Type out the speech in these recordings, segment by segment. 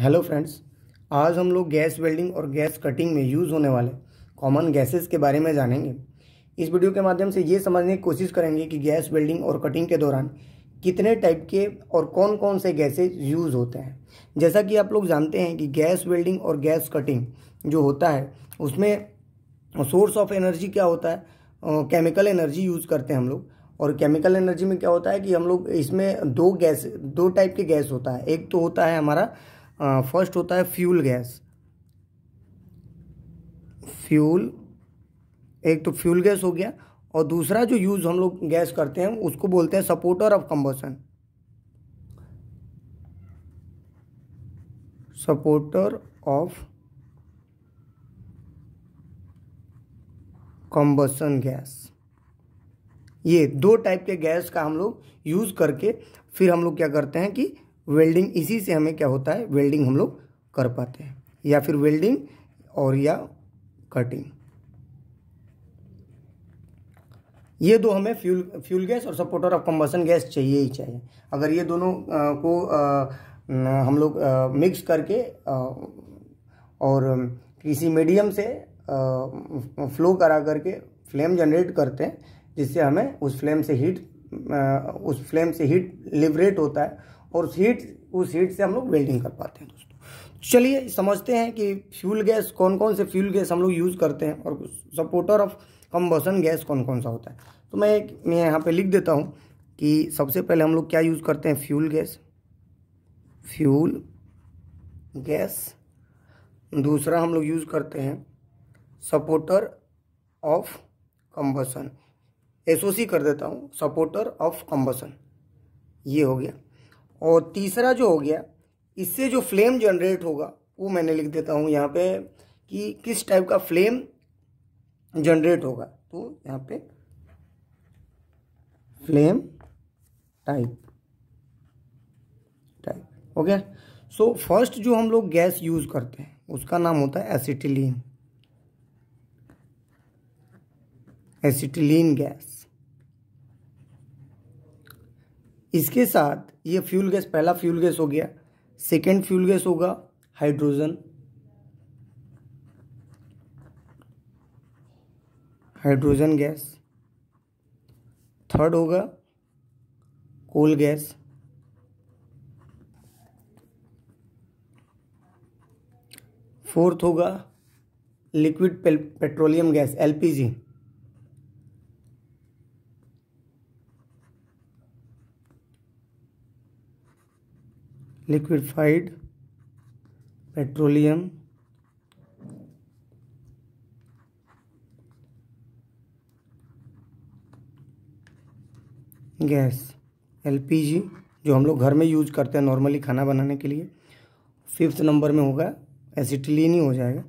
hello friends आज हम लोग गैस वेल्डिंग और गैस कटिंग में यूज़ होने वाले कॉमन गैसेस के बारे में जानेंगे इस वीडियो के माध्यम से ये समझने की कोशिश करेंगे कि गैस वेल्डिंग और कटिंग के दौरान कितने टाइप के और कौन कौन से गैसेज यूज़ होते हैं जैसा कि आप लोग जानते हैं कि गैस वेल्डिंग और गैस कटिंग जो होता है उसमें सोर्स ऑफ एनर्जी क्या होता है केमिकल एनर्जी यूज़ करते हैं हम लोग और केमिकल एनर्जी में क्या होता है कि हम लोग इसमें दो गैस दो टाइप के गैस होता है एक तो होता है हमारा फर्स्ट होता है फ्यूल गैस फ्यूल एक तो फ्यूल गैस हो गया और दूसरा जो यूज़ हम लोग गैस करते हैं उसको बोलते हैं supporter of combustion supporter of combustion gas ये दो टाइप के गैस का हम लोग यूज़ करके फिर हम लोग क्या करते हैं कि वेल्डिंग इसी से हमें क्या होता है वेल्डिंग हम लोग कर पाते हैं या फिर वेल्डिंग और या कटिंग ये दो हमें फ्यूल फ्यूल गैस और सपोर्टर ऑफ कम्बसन गैस चाहिए ही चाहिए अगर ये दोनों आ, को आ, हम लोग मिक्स करके आ, और किसी मीडियम से आ, फ्लो करा करके फ्लेम जनरेट करते हैं जिससे हमें उस फ्लेम से हीट आ, उस फ्लेम से हीट लिबरेट होता है और उस हीट उस हीट से हम लोग वेल्डिंग कर पाते हैं दोस्तों चलिए समझते हैं कि फ्यूल गैस कौन कौन से फ्यूल गैस हम लोग यूज़ करते हैं और सपोर्टर ऑफ कम्बसन गैस कौन कौन सा होता है तो मैं मैं यहाँ पे लिख देता हूँ कि सबसे पहले हम लोग क्या यूज़ करते हैं फ्यूल गैस फ्यूल गैस दूसरा हम लोग यूज़ करते हैं सपोर्टर ऑफ कम्बसन एसओसी कर देता हूँ सपोर्टर ऑफ कम्बसन ये हो गया और तीसरा जो हो गया इससे जो फ्लेम जनरेट होगा वो मैंने लिख देता हूँ यहाँ पे कि किस टाइप का फ्लेम जनरेट होगा तो यहाँ पे flame type type okay so first जो हम लोग गैस यूज़ करते हैं उसका नाम होता है एसिटिलीन एसिटिलीन गैस इसके साथ ये फ्यूल गैस पहला फ्यूल गैस हो गया सेकेंड फ्यूल गैस होगा हाइड्रोजन हाइड्रोजन गैस थर्ड होगा कोल गैस फोर्थ होगा liquid petroleum gas LPG liquefied petroleum gas LPG जो हम लोग घर में यूज करते हैं नॉर्मली खाना बनाने के लिए फिफ्थ नंबर में होगा एसिटिलीन ही हो जाएगा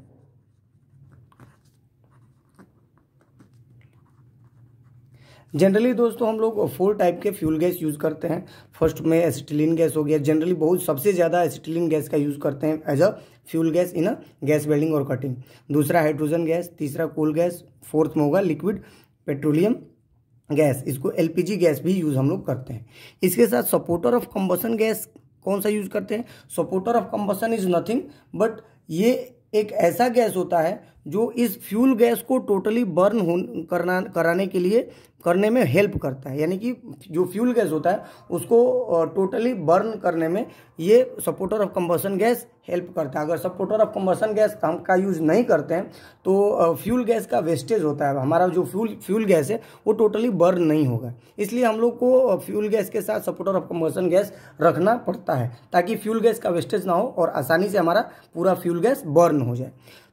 जनरली दोस्तों हम लोग फोर टाइप के फ्यूल गैस यूज़ करते हैं फर्स्ट में एसिटिलीन गैस हो गया जनरली बहुत सबसे ज़्यादा एसिटिलीन गैस का यूज़ करते हैं as a fuel gas in a gas welding और कटिंग दूसरा हाइड्रोजन गैस तीसरा कोल गैस फोर्थ में होगा लिक्विड पेट्रोलियम गैस इसको एल गैस भी यूज़ हम लोग करते हैं इसके साथ सपोर्टर ऑफ कम्बसन गैस कौन सा यूज़ करते हैं supporter of combustion is nothing but ये एक ऐसा गैस होता है जो इस फ्यूल गैस को टोटली बर्न हो करना कराने के लिए करने में हेल्प करता है यानी कि जो फ्यूल गैस होता है उसको टोटली बर्न करने में ये supporter of combustion gas help करता है अगर सपोर्टर ऑफ कंबसन गैस हम का यूज़ नहीं करते हैं तो फ्यूल गैस का वेस्टेज होता है हमारा जो फ्यूल फ्यूल गैस है वो टोटली बर्न नहीं होगा इसलिए हम लोग को फ्यूल गैस के साथ सपोर्टर ऑफ कंबसन गैस रखना पड़ता है ताकि फ्यूल गैस का वेस्टेज ना हो और आसानी से हमारा पूरा फ्यूल गैस बर्न हो जाए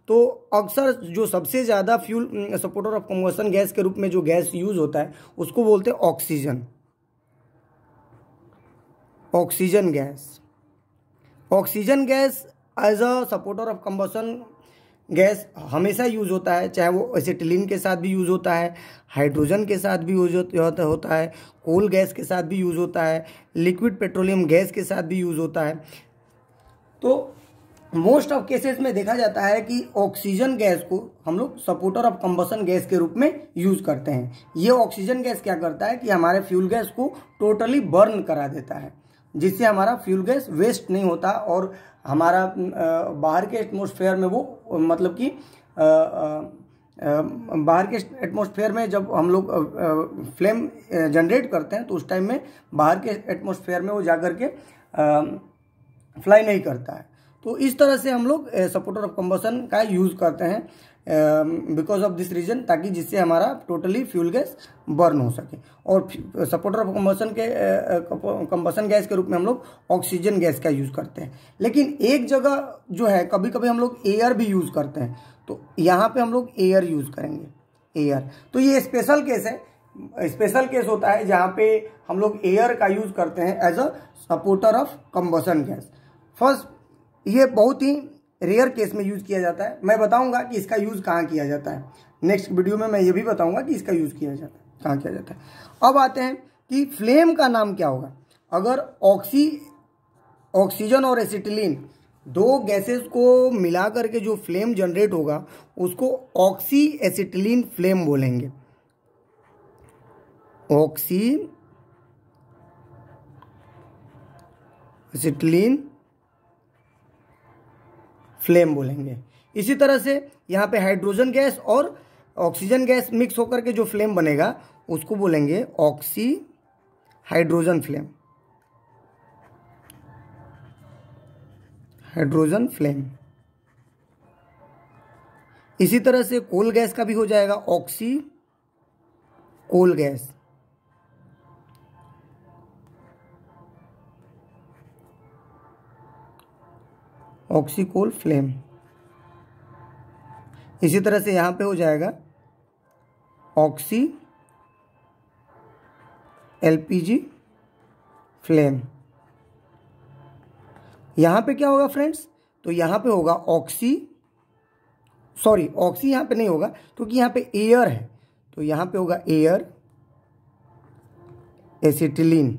तो अक्सर जो सबसे ज़्यादा fuel supporter of combustion gas के रूप में जो गैस यूज़ होता है उसको बोलते हैं oxygen oxygen gas oxygen gas as a supporter of combustion gas हमेशा यूज़ होता है चाहे वो एसिटिलीन के साथ भी यूज़ होता है हाइड्रोजन के साथ भी यूज होता है कोल गैस के साथ भी यूज़ होता है लिक्विड पेट्रोलियम गैस के साथ भी यूज़ होता है तो मोस्ट ऑफ केसेस में देखा जाता है कि ऑक्सीजन गैस को हम लोग सपोर्टर ऑफ कंबसन गैस के रूप में यूज करते हैं ये ऑक्सीजन गैस क्या करता है कि हमारे फ्यूल गैस को टोटली बर्न करा देता है जिससे हमारा फ्यूल गैस वेस्ट नहीं होता और हमारा बाहर के एटमोसफेयर में वो मतलब कि बाहर के एटमोसफेयर में जब हम लोग फ्लेम जनरेट करते हैं तो उस टाइम में बाहर के एटमोसफेयर में वो जा के फ्लाई नहीं करता है तो इस तरह से हम लोग सपोर्टर ऑफ कम्बसन का यूज़ करते हैं बिकॉज ऑफ दिस रीजन ताकि जिससे हमारा टोटली फ्यूल गैस बर्न हो सके और सपोर्टर ऑफ कम्बसन के कम्बसन गैस के रूप में हम लोग ऑक्सीजन गैस का यूज़ करते हैं लेकिन एक जगह जो है कभी कभी हम लोग एयर भी यूज़ करते हैं तो यहाँ पे हम लोग एयर यूज़ करेंगे एयर तो ये स्पेशल केस है स्पेशल केस होता है जहाँ पे हम लोग एयर का यूज़ करते हैं as a supporter of combustion gas first ये बहुत ही रेयर केस में यूज़ किया जाता है मैं बताऊंगा कि इसका यूज़ कहाँ किया जाता है नेक्स्ट वीडियो में मैं ये भी बताऊंगा कि इसका यूज़ किया जाता है कहाँ किया जाता है अब आते हैं कि फ्लेम का नाम क्या होगा अगर ऑक्सी ऑक्सीजन और एसिटिलीन दो गैसेस को मिला करके जो फ्लेम जनरेट होगा उसको ऑक्सी एसिटिलीन फ्लेम बोलेंगे ऑक्सी एसिटिलीन फ्लेम बोलेंगे इसी तरह से यहाँ पे हाइड्रोजन गैस और ऑक्सीजन गैस मिक्स होकर के जो फ्लेम बनेगा उसको बोलेंगे oxy hydrogen flame hydrogen flame इसी तरह से कोल गैस का भी हो जाएगा oxy coal gas oxy coal flame इसी तरह से यहां पे हो जाएगा ऑक्सी एलपीजी फ्लेम यहां पे क्या होगा फ्रेंड्स तो यहां पे होगा ऑक्सी सॉरी ऑक्सी यहां पे नहीं होगा क्योंकि यहां पे एयर है तो यहां पे होगा air acetylene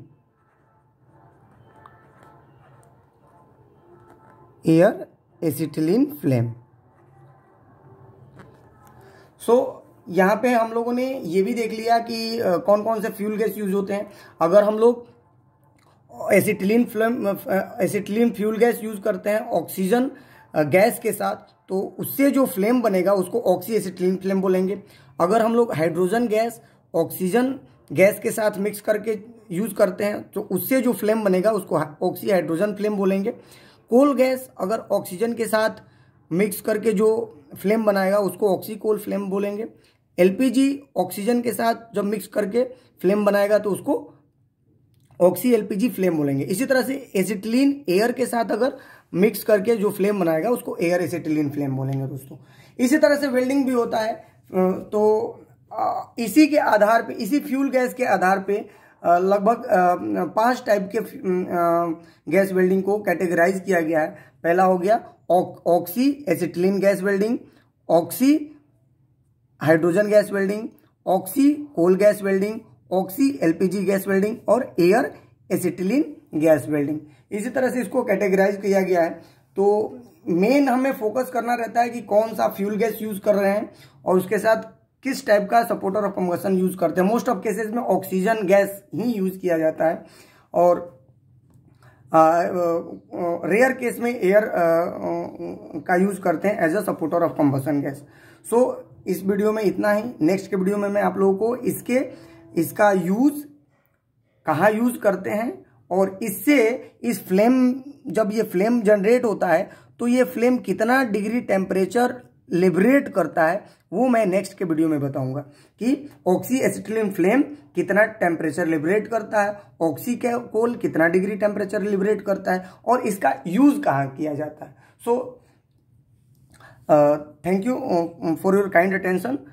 air acetylene flame so यहाँ पे हम लोगों ने ये भी देख लिया कि कौन कौन से फ्यूल गैस यूज होते हैं अगर हम लोग acetylene flame acetylene fuel gas use करते हैं ऑक्सीजन गैस के साथ तो उससे जो फ्लेम बनेगा उसको ऑक्सी एसिटिलीन फ्लेम बोलेंगे अगर हम लोग हाइड्रोजन गैस ऑक्सीजन गैस के साथ मिक्स करके यूज करते हैं तो उससे जो फ्लेम बनेगा उसको ऑक्सी हाइड्रोजन फ्लेम बोलेंगे कोल गैस अगर ऑक्सीजन के साथ मिक्स करके जो फ्लेम बनाएगा उसको ऑक्सीकोल फ्लेम बोलेंगे एलपीजी ऑक्सीजन के साथ जब मिक्स करके फ्लेम बनाएगा तो उसको ऑक्सी एलपीजी फ्लेम बोलेंगे इसी तरह से एसिटिलीन एयर के साथ अगर मिक्स करके जो फ्लेम बनाएगा उसको एयर एसिटिलीन फ्लेम बोलेंगे दोस्तों इसी तरह से वेल्डिंग भी होता है तो इसी के आधार पे इसी फ्यूल गैस के आधार पे लगभग पांच टाइप के गैस वेल्डिंग को कैटेगराइज किया गया है पहला हो गया oxy acetylene gas welding oxy hydrogen gas welding oxy coal gas welding oxy LPG gas welding और एयर एसिटिलीन गैस वेल्डिंग इसी तरह से इसको कैटेगराइज किया गया है तो मेन हमें फोकस करना रहता है कि कौन सा फ्यूल गैस यूज कर रहे हैं और उसके साथ किस टाइप का सपोर्टर ऑफ कम्बसन यूज करते हैं मोस्ट ऑफ केसेस में ऑक्सीजन गैस ही यूज किया जाता है और रेयर केस में एयर का यूज करते हैं as a supporter of combustion gas so इस वीडियो में इतना ही नेक्स्ट के वीडियो में मैं आप लोगों को इसके इसका यूज कहाँ यूज करते हैं और इससे इस फ्लेम जब ये फ्लेम जनरेट होता है तो ये फ्लेम कितना डिग्री टेम्परेचर लिबरेट करता है वो मैं नेक्स्ट के वीडियो में बताऊंगा कि ऑक्सी एसिटिलिन फ्लेम कितना टेम्परेचर लिबरेट करता है ऑक्सी कोल कितना डिग्री टेम्परेचर लिबरेट करता है और इसका यूज कहाँ किया जाता है so thank you for your kind attention